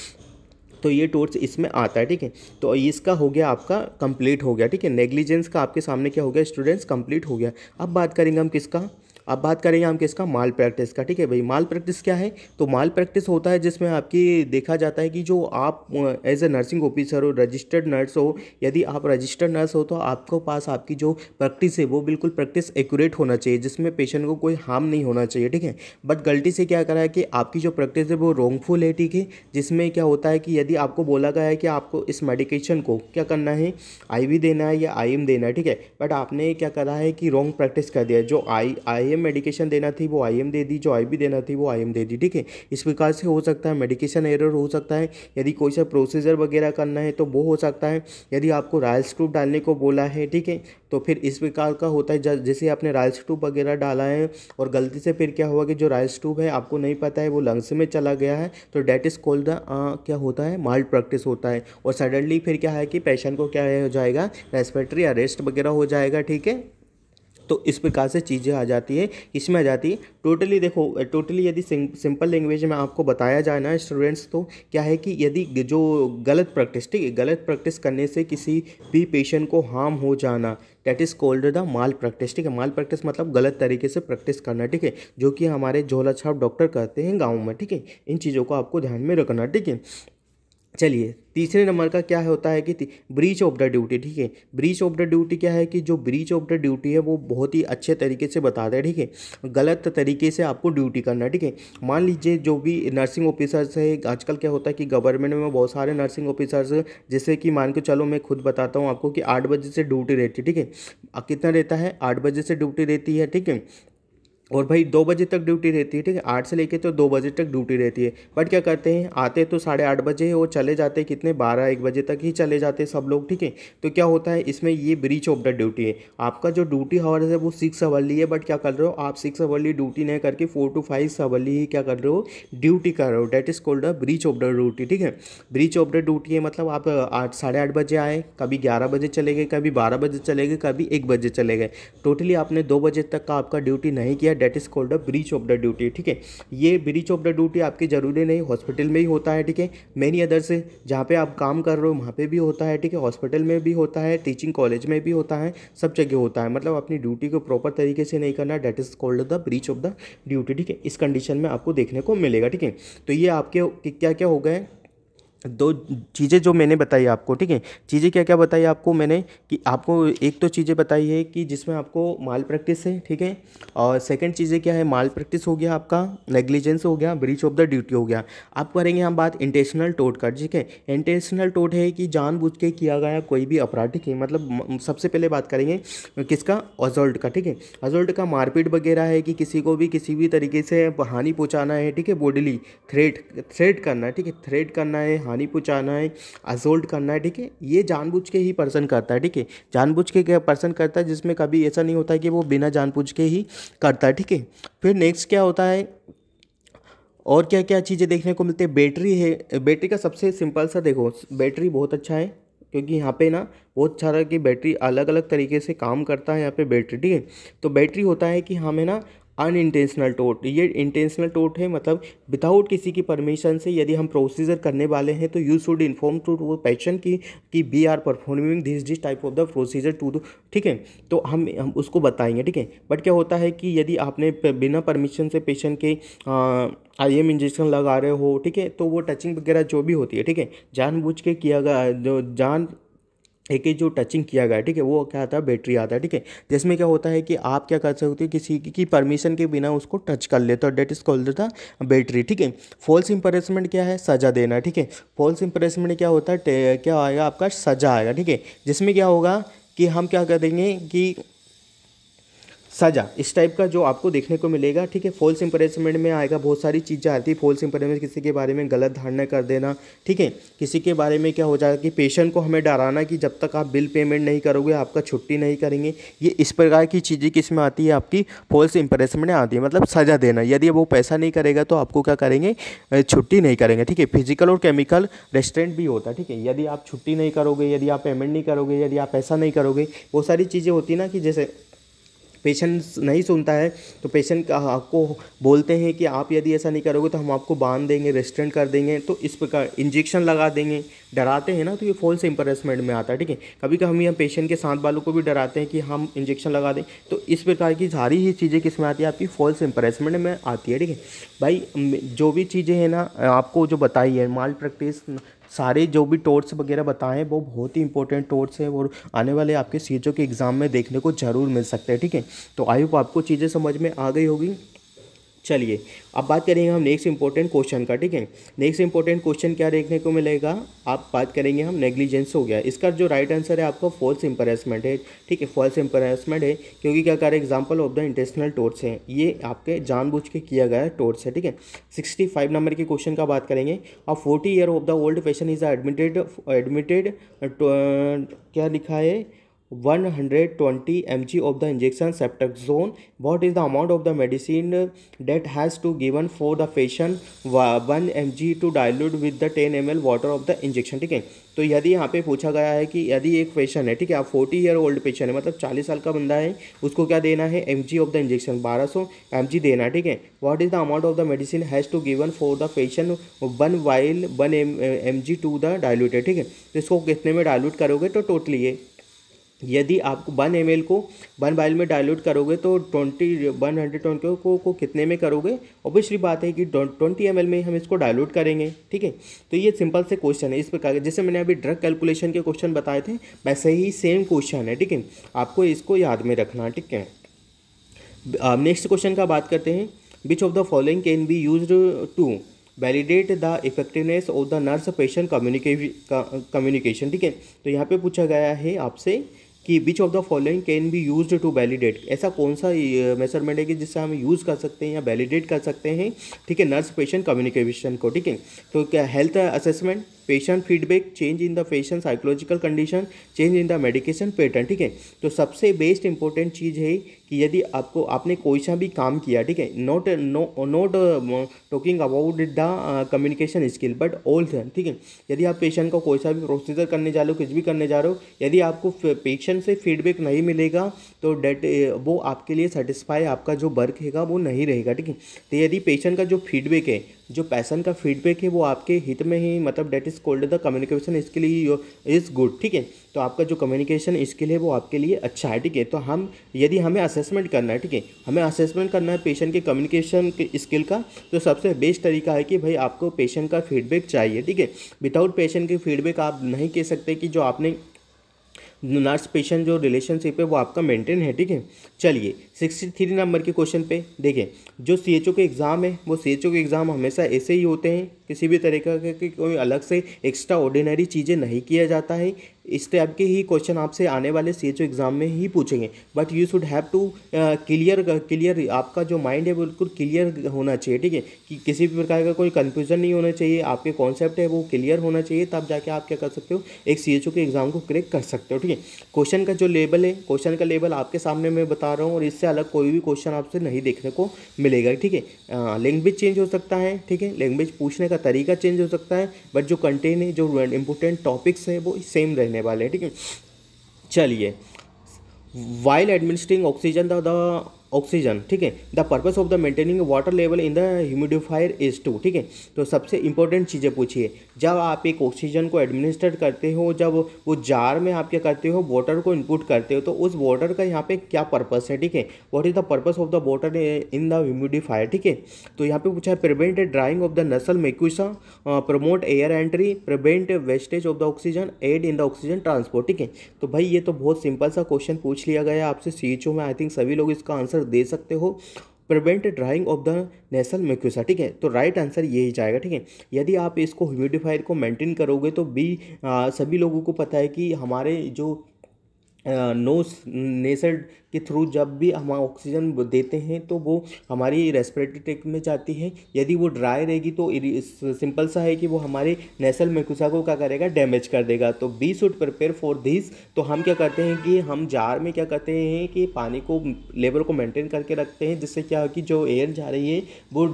तो ये टोर्च इसमें आता है ठीक है तो इसका हो गया आपका कंप्लीट हो गया ठीक है नेग्लिजेंस का आपके सामने क्या हो गया स्टूडेंट्स कंप्लीट हो गया अब बात करेंगे हम किसका अब बात करेंगे हम किसका माल प्रैक्टिस का ठीक है भाई माल प्रैक्टिस क्या है तो माल प्रैक्टिस होता है जिसमें आपकी देखा जाता है कि जो आप एज ए नर्सिंग ऑफिसर हो रजिस्टर्ड नर्स हो यदि आप रजिस्टर्ड नर्स हो तो आपके पास आपकी जो प्रैक्टिस है वो बिल्कुल प्रैक्टिस एक्यूरेट होना चाहिए जिसमें पेशेंट को कोई हार्म नहीं होना चाहिए ठीक है बट गलती से क्या करा है कि आपकी जो प्रैक्टिस है वो रॉन्गफुल है ठीक है जिसमें क्या होता है कि यदि आपको बोला गया है कि आपको इस मेडिकेशन को क्या करना है आई देना है या आई देना है ठीक है बट आपने क्या करा है कि रॉन्ग प्रैक्टिस कर दिया जो आई आई आईएम मेडिकेशन देना थी वो आईएम दे दी जो आईबी देना थी वो आईएम दे दी ठीक है इस प्रकार से हो सकता है मेडिकेशन एरर हो सकता है यदि कोई सा प्रोसीजर वगैरह करना है तो वो हो सकता है यदि आपको रायल स्क्रूप डालने को बोला है ठीक है तो फिर इस प्रकार का होता है जैसे आपने रायल स्टूप वगैरह डाला है और गलती से फिर क्या हुआ कि जो रायल स्टूप है आपको नहीं पता है वो लंग्स में चला गया है तो डेट इज़ कॉल्ड क्या होता है माल्ट प्रैक्टिस होता है और सडनली फिर क्या है कि पेशेंट को क्या हो जाएगा रेस्पिरेटरी अरेस्ट वगैरह हो जाएगा ठीक है तो इस प्रकार से चीज़ें आ जाती है इसमें आ जाती है टोटली देखो टोटली यदि सिंपल लैंग्वेज में आपको बताया जाए ना स्टूडेंट्स तो क्या है कि यदि जो गलत प्रैक्टिस ठीक है गलत प्रैक्टिस करने से किसी भी पेशेंट को हार्म हो जाना that is called the malpractice ठीक है माल प्रैक्टिस मतलब गलत तरीके से प्रैक्टिस करना ठीक है जो कि हमारे झोला छाप डॉक्टर करते हैं गाँव में ठीक है इन चीज़ों को आपको ध्यान में रखना ठीक है चलिए तीसरे नंबर का क्या होता है कि ब्रीच ऑफ द ड्यूटी ठीक है ब्रीच ऑफ द ड्यूटी क्या है कि जो ब्रीच ऑफ द ड्यूटी है वो बहुत ही अच्छे तरीके से बताता है ठीक है गलत तरीके से आपको ड्यूटी करना है ठीक है मान लीजिए जो भी नर्सिंग ऑफिसर्स है आजकल क्या होता है कि गवर्नमेंट में बहुत सारे नर्सिंग ऑफिसर्स जैसे कि मान के चलो मैं खुद बताता हूँ आपको कि आठ बजे से ड्यूटी रहती है ठीक है कितना रहता है आठ बजे से ड्यूटी रहती है ठीक है और भाई दो बजे तक ड्यूटी रहती है ठीक है आठ से लेके तो दो बजे तक ड्यूटी रहती है बट क्या करते हैं आते तो साढ़े आठ बजे और चले जाते कितने बारह एक बजे तक ही चले जाते सब लोग ठीक है तो क्या होता है इसमें ये ब्रीच ऑफ द ड्यूटी है आपका जो ड्यूटी आवर्स है वो सिक्स आवरली है बट क्या कर रहे हो आप सिक्स आवरली ड्यूटी नहीं करके फोर टू फाइव आवरली ही क्या कर रहे हो ड्यूटी कर रहे हो that is called a breach of the duty ठीक है ब्रीच ऑफ द ड्यूटी है मतलब आप आठ साढ़े आठ बजे आए कभी ग्यारह बजे चले गए कभी बारह बजे चले गए कभी एक बजे चले गए टोटली आपने दो बजे तक का आपका ड्यूटी नहीं किया that is called a breach of the duty ठीक है ये ब्रीच ऑफ द ड्यूटी आपके ज़रूरी नहीं हॉस्पिटल में ही होता है ठीक है मैनी अदर से जहाँ पे आप काम कर रहे हो वहाँ पे भी होता है ठीक है हॉस्पिटल में भी होता है टीचिंग कॉलेज में भी होता है सब जगह होता है मतलब अपनी ड्यूटी को प्रॉपर तरीके से नहीं करना that is called the breach of the duty ठीक है इस कंडीशन में आपको देखने को मिलेगा ठीक है तो ये आपके क्या क्या हो गए दो चीज़ें जो मैंने बताई आपको ठीक है चीज़ें क्या क्या बताई आपको मैंने कि आपको एक तो चीज़ें बताई है कि जिसमें आपको माल प्रैक्टिस है ठीक है और सेकंड चीज़ें क्या है माल प्रैक्टिस हो गया आपका नेग्लिजेंस हो गया ब्रीच ऑफ द ड्यूटी हो गया आप करेंगे हम बात इंटेंशनल टोट का ठीक है इंटेंशनल टोट है कि जानबूझ के किया गया कोई भी अपराध ठीक है मतलब सबसे पहले बात करेंगे किसका अजोल्ट का ठीक है अजोल्ट का मारपीट वगैरह है कि किसी को भी किसी भी तरीके से हानि पहुँचाना है ठीक है बॉडीली थ्रेट थ्रेट करना है ठीक है थ्रेट करना है पानी पहुँचाना है असोल्ट करना है ठीक है ये जानबूझ के ही पर्सन करता है ठीक है जानबूझ के पर्सन करता है जिसमें कभी ऐसा नहीं होता है कि वो बिना जानबूझ के ही करता है ठीक है फिर नेक्स्ट क्या होता है और क्या क्या चीज़ें देखने को मिलती है बैटरी है बैटरी का सबसे सिंपल सा देखो बैटरी बहुत अच्छा है क्योंकि यहाँ पे ना बहुत सारा कि बैटरी अलग अलग तरीके से काम करता है यहाँ पे बैटरी ठीक है तो बैटरी होता है कि हमें ना अन इंटेंशनल टोट ये इंटेंशनल टोट है मतलब विदाउट किसी की परमिशन से यदि हम प्रोसीजर करने वाले हैं तो यू शुड इन्फॉर्म टू वो पैशन की कि we are performing this this type of the procedure to the ठीक है तो हम हम उसको बताएंगे ठीक है बट क्या होता है कि यदि आपने बिना परमिशन से पेशेंट के आई एम इंजेक्शन लगा रहे हो ठीक है तो वो टचिंग वगैरह जो भी होती है ठीक है जानबूझ के किया गया जो जान एक एक जो टचिंग किया गया ठीक है वो क्या आता है बैटरी आता है ठीक है जिसमें क्या होता है कि आप क्या कर सकते हो किसी की परमिशन के बिना उसको टच कर लेते हो that is called the battery ठीक है फॉल्स इंप्रेसमेंट क्या है सजा देना ठीक है फॉल्स इंप्रेसमेंट क्या होता है क्या आएगा आपका सजा आएगा ठीक है जिसमें क्या होगा कि हम क्या कर देंगे कि सजा इस टाइप का जो आपको देखने को मिलेगा ठीक है फॉल्स इंप्रेसमेंट में आएगा बहुत सारी चीज़ें आती है फॉल्स इंप्रेसमेंट किसी के बारे में गलत धारणा कर देना ठीक है किसी के बारे में क्या हो जाएगा कि पेशेंट को हमें डराना कि जब तक आप बिल पेमेंट नहीं करोगे आपका छुट्टी नहीं करेंगे ये इस प्रकार की चीज़ें किस में आती है आपकी फॉल्स इंप्रेसमेंट आती है मतलब सज़ा देना यदि वो पैसा नहीं करेगा तो आपको क्या करेंगे छुट्टी नहीं करेंगे ठीक है फिजिकल और केमिकल रेस्टोरेंट भी होता है ठीक है यदि आप छुट्टी नहीं करोगे यदि आप पेमेंट नहीं करोगे यदि आप पैसा नहीं करोगे वो सारी चीज़ें होती ना कि जैसे पेशेंट नहीं सुनता है तो पेशेंट आपको बोलते हैं कि आप यदि ऐसा नहीं करोगे तो हम आपको बांध देंगे रेस्टोरेंट कर देंगे तो इस प्रकार इंजेक्शन लगा देंगे डराते हैं ना तो ये फॉल्स इंप्रेसमेंट में आता है ठीक है कभी कभी हम पेशेंट के साथ वालों को भी डराते हैं कि हम इंजेक्शन लगा दें तो इस प्रकार की सारी ही चीज़ें किस में आती है आपकी फॉल्स इंप्रेसमेंट में आती है ठीक है भाई जो भी चीज़ें हैं ना आपको जो बताई है माल प्रैक्टिस सारे जो भी टोर्स वगैरह बताएं वो बहुत ही इंपॉर्टेंट टोर्स हैं और आने वाले आपके सीजों के एग्ज़ाम में देखने को ज़रूर मिल सकते हैं ठीक है तो आई होप आपको चीज़ें समझ में आ गई होगी चलिए अब बात करेंगे हम नेक्स्ट इंपॉर्टेंट क्वेश्चन का ठीक है नेक्स्ट इंपॉर्टेंट क्वेश्चन क्या देखने को मिलेगा आप बात करेंगे हम नेग्लिजेंस हो गया इसका जो राइट आंसर है आपका फॉल्स इंपरेसमेंट है ठीक है फॉल्स इंपरेसमेंट है क्योंकि क्या कर example of the intentional torts है ये आपके जानबूझ के किया गया टोर्स है ठीक है सिक्सटी फाइव नंबर के क्वेश्चन का बात करेंगे अब forty year of the old patient is admitted admitted क्या लिखा है 120 mg of the injection is what is the amount of the medicine that has to given for the patient 1 mg to dilute with the 10 ml water of the injection ठीक है तो यदि यहाँ पे पूछा गया है कि यदि एक पेशेंट है ठीक है आप 40 ईयर ओल्ड पेशेंट है मतलब 40 साल का बंदा है उसको क्या देना है एम ऑफ द इंजेक्शन 1200 सौ देना है ठीक है what is the amount of the medicine has to given for the patient one vial one M M G to the diluted ठीक है तो इसको कितने में डायलूट करोगे तो टोटली ये यदि आप वन एम को वन बाइल में डाइल्यूट करोगे तो ट्वेंटी वन हंड्रेड ट्वेंटी को, को कितने में करोगे ऑब्वियसली बात है कि ट्वेंटी एम में हम इसको डाइल्यूट करेंगे ठीक है तो ये सिंपल से क्वेश्चन है इस प्रकार के जैसे मैंने अभी ड्रग कैलकुलेशन के क्वेश्चन बताए थे वैसे ही सेम क्वेश्चन है ठीक है आपको इसको याद में रखना ठीक है नेक्स्ट क्वेश्चन का बात करते हैं which of the following can be use to validate the effectiveness of the nurse patient communication ठीक है तो यहाँ पे पूछा गया है आपसे कि which of the following can be use to validate ऐसा कौन सा मेजरमेंट है कि जिससे हम यूज़ कर सकते हैं या वैलिडेट कर सकते हैं ठीक है नर्स पेशेंट कम्युनिकेशन को ठीक है तो क्या health assessment patient feedback change in the patient psychological condition change in the medication pattern ठीक है तो सबसे बेस्ट इंपॉर्टेंट चीज़ है कि यदि आपको आपने कोई सा भी काम किया ठीक है not no not talking about the communication skill but all ठीक है यदि आप पेशेंट को कोई सा भी प्रोसीजर करने जा रहे हो कुछ भी करने जा रहे हो यदि आपको पेशेंट से फीडबैक नहीं मिलेगा तो डेट uh, वो आपके लिए सेटिस्फाई आपका जो वर्क हैगा वो नहीं रहेगा ठीक है तो यदि पेशेंट का जो फीडबैक है जो पैसन का फीडबैक है वो आपके हित में ही मतलब that is called the communication skill is good ठीक है तो आपका जो कम्युनिकेशन स्किल है वो आपके लिए अच्छा है ठीक है तो हम यदि हमें असेसमेंट करना है ठीक है हमें असेसमेंट करना है पेशेंट के कम्युनिकेशन के स्किल का तो सबसे बेस्ट तरीका है कि भाई आपको पेशेंट का फीडबैक चाहिए ठीक है विदाउट पेशेंट की फीडबैक आप नहीं कह सकते कि जो आपने नर्स पेशेंट जो रिलेशनशिप है वो आपका मेंटेन है ठीक है चलिए सिक्सटी थ्री नंबर के क्वेश्चन पे देखें जो सी एच ओ के एग्ज़ाम है वो सी एच ओ के एग्ज़ाम हमेशा ऐसे ही होते हैं किसी भी तरीके कि कोई अलग से एक्स्ट्रा ऑर्डिनरी चीज़ें नहीं किया जाता है इस टाइप के ही क्वेश्चन आपसे आने वाले सी एच एग्ज़ाम में ही पूछेंगे but you should have to clear clear आपका जो माइंड है बिल्कुल क्लियर होना चाहिए ठीक है कि किसी भी प्रकार का कोई कन्फ्यूज़न नहीं होना चाहिए आपके कॉन्सेप्ट है वो क्लियर होना चाहिए तब जाके आप क्या कर सकते हो एक सी के एग्ज़ाम को क्रेक कर सकते हो ठीक है क्वेश्चन का जो लेवल है क्वेश्चन का लेवल आपके सामने मैं बता रहा हूँ और इससे अलग कोई भी क्वेश्चन आपसे नहीं देखने को मिलेगा ठीक है लैंग्वेज uh, चेंज हो सकता है ठीक है लैंग्वेज पूछने का तरीका चेंज हो सकता है बट जो कंटेंट है जो इंपॉर्टेंट टॉपिक्स हैं वो सेम रहने लेने वाले हैं ठीक है चलिए while administering oxygen the oxygen ठीक है the purpose of the maintaining water level in the humidifier is to ठीक है तो सबसे इंपॉर्टेंट चीज़ें पूछिए जब आप एक ऑक्सीजन को एडमिनिस्टर करते हो जब वो जार में आप क्या करते हो वाटर को इनपुट करते हो तो उस वाटर का यहाँ पे क्या पर्पज है ठीक है what is the purpose of the water in the humidifier ठीक है तो यहाँ पे पूछा है prevent drying of the nasal mucosa promote air entry prevent wastage of the oxygen aid in the oxygen transport ठीक है तो भाई ये तो बहुत सिंपल सा क्वेश्चन पूछ लिया गया आपसे सी में आई थिंक सभी लोग इसका आंसर आंसर दे सकते हो prevent drying of the nasal mucosa ठीक है तो राइट आंसर यही जाएगा ठीक है यदि आप इसको ह्यूमिडिफायर को मेंटेन करोगे तो भी आ, सभी लोगों को पता है कि हमारे जो नो नेसल के थ्रू जब भी हम ऑक्सीजन देते हैं तो वो हमारी रेस्पिरेटरी ट्रैक में जाती है यदि वो ड्राई रहेगी तो सिंपल सा है कि वो हमारे नेसल मेकुसा को क्या करेगा डैमेज कर देगा तो we should prepare for this तो हम क्या करते हैं कि हम जार में क्या करते हैं कि पानी को लेवल को मेंटेन करके रखते हैं जिससे क्या हो कि जो एयर जा रही है वो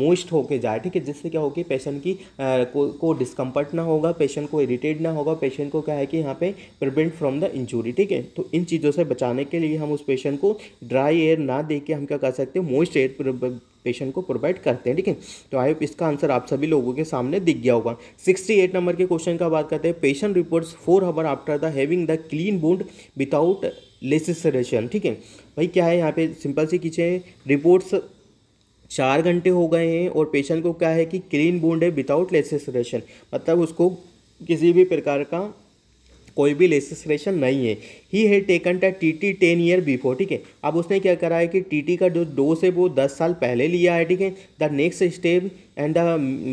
मोस्ट होके जाए ठीक है जिससे क्या हो कि पेशेंट की आ, को, को डिस्कम्फर्ट ना होगा पेशेंट को इरीटेट ना होगा पेशेंट को क्या है कि यहाँ पे प्रिवेंट फ्रॉम द इंजूरी ठीक है तो इन चीज़ों से बचाने के लिए हम उस पेशेंट को ड्राई एयर ना दे हम क्या कर सकते हैं मोइस्ट एयर पेशेंट को प्रोवाइड करते हैं ठीक है तो आई होप इसका आंसर आप सभी लोगों के सामने दिख गया होगा 68 नंबर के क्वेश्चन का बात करते हैं patient reports four hour after the having the clean wound without laceration ठीक है भाई क्या है यहाँ पे सिंपल सी खींचे रिपोर्ट्स चार घंटे हो गए हैं और पेशेंट को क्या है कि क्लीन बोन्ड है विदाउट लेसिसरेशन मतलब उसको किसी भी प्रकार का कोई भी रजिस्ट्रेशन नहीं है ही है टेकन टा T T ten year before ठीक है अब उसने क्या करा है कि टी टी का जो डोज है वो दस साल पहले लिया है ठीक है the next step and the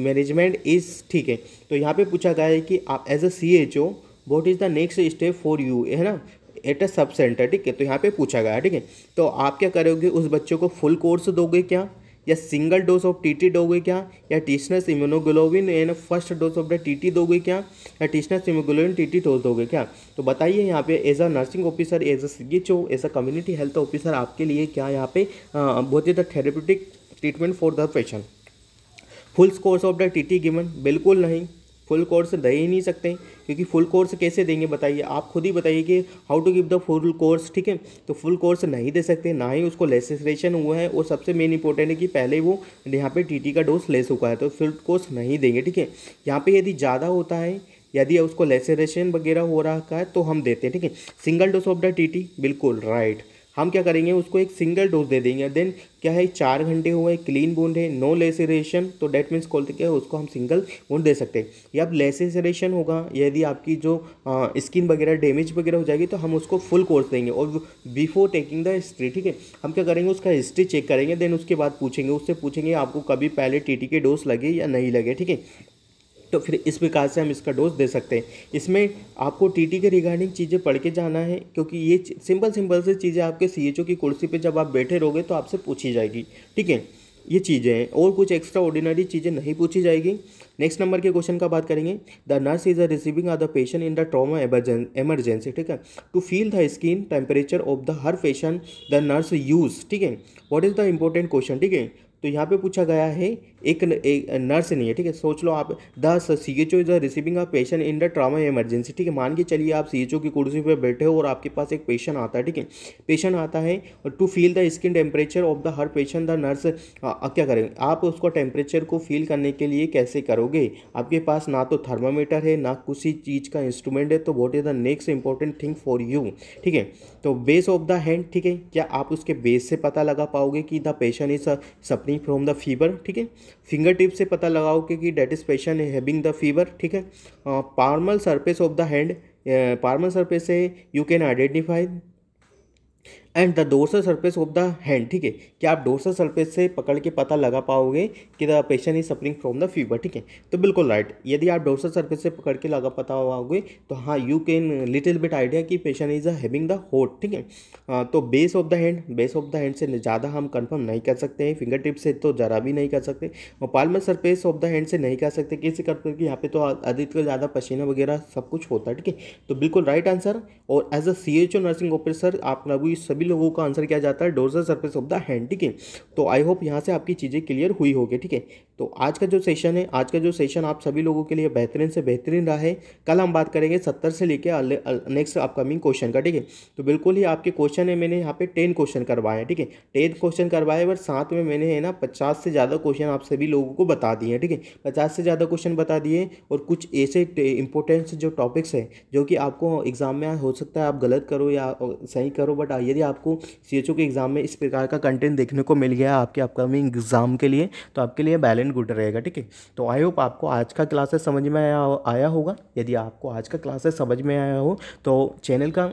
management is ठीक है तो यहाँ पे पूछा गया है कि आप as a C H O what is the next step for you है ना एट अ सब सेंटर ठीक है तो यहाँ पे पूछा गया ठीक है तो आप क्या करोगे उस बच्चों को फुल कोर्स दोगे क्या या सिंगल डोज ऑफ टीटी दोगे क्या या tetanus immunoglobulin and first dose of the TT दोगे क्या या टीशनस इम्यूनोग्लोबिन टीटी डोज दोगे क्या तो बताइए यहाँ पे as a nursing officer as a C H O as a community health officer आपके लिए क्या यहाँ पे बहुत ही the therapeutic treatment for the patient full courses of the TT given बिल्कुल नहीं फुल कोर्स दे ही नहीं सकते क्योंकि फुल कोर्स कैसे देंगे बताइए आप खुद ही बताइए कि how to give the full course ठीक है तो फुल कोर्स नहीं दे सकते ना ही उसको लेसेसरेशन हुआ है और सबसे मेन इंपॉर्टेंट है कि पहले वो यहाँ पे टीटी का डोज ले चुका है तो फुल कोर्स नहीं देंगे ठीक है यहाँ पर यदि ज़्यादा होता है यदि उसको लेसेसरेशन वगैरह हो रहा है तो हम देते हैं ठीक है single dose of the T बिल्कुल राइट right. हम क्या करेंगे उसको एक सिंगल डोज दे देंगे देन क्या है चार घंटे हुए क्लीन बोन है नो लेसरेशन तो डेट मीन्स कॉल क्या है उसको हम सिंगल बोन्ड दे सकते हैं या लेसरेशन होगा यदि आपकी जो स्किन वगैरह डैमेज वगैरह हो जाएगी तो हम उसको फुल कोर्स देंगे और बिफोर टेकिंग द हिस्ट्री ठीक है हम क्या करेंगे उसका हिस्ट्री चेक करेंगे देन उसके बाद पूछेंगे उससे पूछेंगे आपको कभी पहले टी के डोज लगे या नहीं लगे ठीक है तो फिर इस प्रकार से हम इसका डोज दे सकते हैं इसमें आपको टीटी के रिगार्डिंग चीज़ें पढ़ के जाना है क्योंकि ये सिंपल सिंपल से चीज़ें आपके सीएचओ की कुर्सी पे जब आप बैठे रहोगे तो आपसे पूछी जाएगी ठीक है ये चीज़ें हैं और कुछ एक्स्ट्रा ऑर्डिनरी चीज़ें नहीं पूछी जाएगी नेक्स्ट नंबर के क्वेश्चन का बात करेंगे the nurse is a receiving are the patient in the trauma emergency ठीक है to feel the skin temperature of the her patient the nurse use ठीक है what is the important question ठीक है तो यहाँ पे पूछा गया है एक, एक नर्स नहीं है ठीक है सोच लो आप the C H O is the receiving a patient in the trauma emergency ठीक है मान के चलिए आप सी एच ओ की कुर्सी पर बैठे हो और आपके पास एक पेशेंट आता है ठीक है पेशेंट आता है और to feel the skin temperature of the her patient the nurse क्या करेंगे आप उसको टेम्परेचर को फील करने के लिए कैसे करोगे आपके पास ना तो थर्मामीटर है ना किसी चीज़ का इंस्ट्रूमेंट है तो what is the next important thing for you ठीक है तो बेस ऑफ द हैंड ठीक है क्या आप उसके बेस से पता लगा पाओगे कि the patient is suffering from the fever ठीक है फिंगर टिप से पता लगाओगे कि that is patient having the fever ठीक है palmar surface of the hand palmar surface से you can identify and the dorsal surface of the hand ठीक है क्या आप डोर्सल सरफेस से पकड़ के पता लगा पाओगे कि the patient is suffering from the fever ठीक है तो बिल्कुल राइट right. यदि आप डोर्सल सरफेस से पकड़ के लगा पता पाओगे तो हाँ you can little bit idea कि patient is having the hot ठीक है हाँ, तो base of the hand base of the hand से ज़्यादा हम कन्फर्म नहीं कर सकते हैं फिंगर टिप से तो ज़रा भी नहीं कर सकते और palmar surface of the hand से नहीं कर सकते कैसे कर सकते यहाँ पे तो अधिक ज़्यादा पसीना वगैरह सब कुछ होता है ठीक है तो बिल्कुल राइट आंसर और as a C H O nursing officer आप सभी सभी लोगों का आंसर क्या जाता है dorsal surface of the hand ठीक है तो आई होप यहाँ से आपकी चीज़ें क्लियर हुई होगी ठीक है तो आज का जो सेशन है आज का जो सेशन आप सभी लोगों के लिए बेहतरीन से बेहतरीन रहा है कल हम बात करेंगे सत्तर से लेकर नेक्स्ट अपकमिंग क्वेश्चन का ठीक है तो बिल्कुल ही आपके क्वेश्चन है मैंने यहाँ पे टेन क्वेश्चन करवाए हैं ठीक है टेन क्वेश्चन करवाए और साथ में मैंने है ना पचास से ज़्यादा क्वेश्चन आप सभी लोगों को बता दिए हैं ठीक है पचास से ज़्यादा क्वेश्चन बता दिए और कुछ ऐसे इंपॉर्टेंट जो टॉपिक्स हैं जो कि आपको एग्ज़ाम में हो सकता है आप गलत करो या सही करो बट यदि आपको सी के एग्ज़ाम में इस प्रकार का कंटेंट देखने को मिल गया आपके अपकमिंग एग्ज़ाम के लिए तो आपके लिए बैलेंस एंड गुड रहेगा ठीक है तो आई होप आपको आज का क्लासेस समझ में आया आया होगा यदि आपको आज का क्लासेस समझ में आया हो तो चैनल का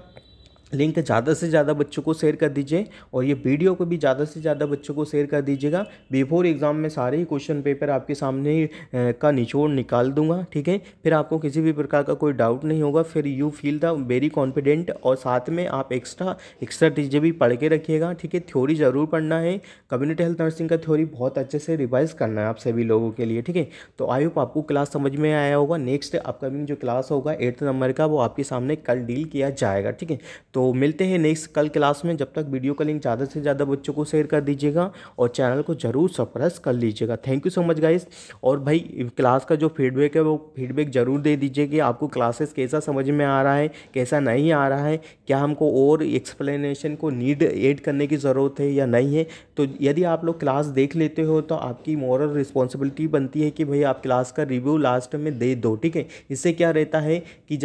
लिंक ज़्यादा से ज़्यादा बच्चों को शेयर कर दीजिए और ये वीडियो को भी ज़्यादा से ज़्यादा बच्चों को शेयर कर दीजिएगा बिफोर एग्ज़ाम में सारे ही क्वेश्चन पेपर आपके सामने का निचोड़ निकाल दूंगा ठीक है फिर आपको किसी भी प्रकार का कोई डाउट नहीं होगा फिर you feel the very confident और साथ में आप एक्स्ट्रा एक्स्ट्रा चीज़ें भी पढ़ के रखिएगा ठीक है थ्योरी ज़रूर पढ़ना है कम्युनिटी हेल्थ नर्सिंग का थ्योरी बहुत अच्छे से रिवाइज़ करना है आप सभी लोगों के लिए ठीक है तो आई होप आपको क्लास समझ में आया होगा नेक्स्ट अपकमिंग जो क्लास होगा एट्थ नंबर का वो आपके सामने कल डील किया जाएगा ठीक है तो तो मिलते हैं नेक्स्ट कल क्लास में जब तक वीडियो का लिंक ज़्यादा से ज़्यादा बच्चों को शेयर कर दीजिएगा और चैनल को ज़रूर सप्रेस कर लीजिएगा thank you so much guys और भाई क्लास का जो फीडबैक है वो फीडबैक ज़रूर दे दीजिए कि आपको क्लासेस कैसा समझ में आ रहा है कैसा नहीं आ रहा है क्या हमको और एक्सप्लेनेशन को नीड एड करने की ज़रूरत है या नहीं है तो यदि आप लोग क्लास देख लेते हो तो आपकी मॉरल रिस्पॉन्सिबिलिटी बनती है कि भाई आप क्लास का रिव्यू लास्ट में दे दो ठीक है इससे क्या रहता है कि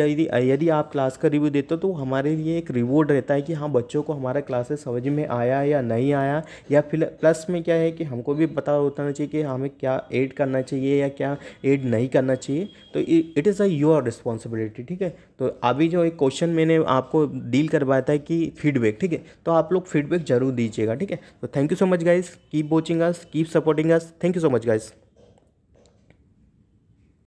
यदि आप क्लास का रिव्यू देते हो तो हमारे लिए एक रिव्यू रिवॉर्ड रहता है कि हाँ बच्चों को हमारा क्लासेस समझ में आया या नहीं आया या फिर प्लस में क्या है कि हमको भी पता होता चाहिए कि हमें क्या ऐड करना चाहिए या क्या ऐड नहीं करना चाहिए तो it is a your responsibility ठीक है तो अभी जो एक क्वेश्चन मैंने आपको डील करवाया था कि फीडबैक ठीक है तो आप लोग फीडबैक जरूर दीजिएगा ठीक है तो thank you so much guys keep watching us keep supporting us thank you so much guys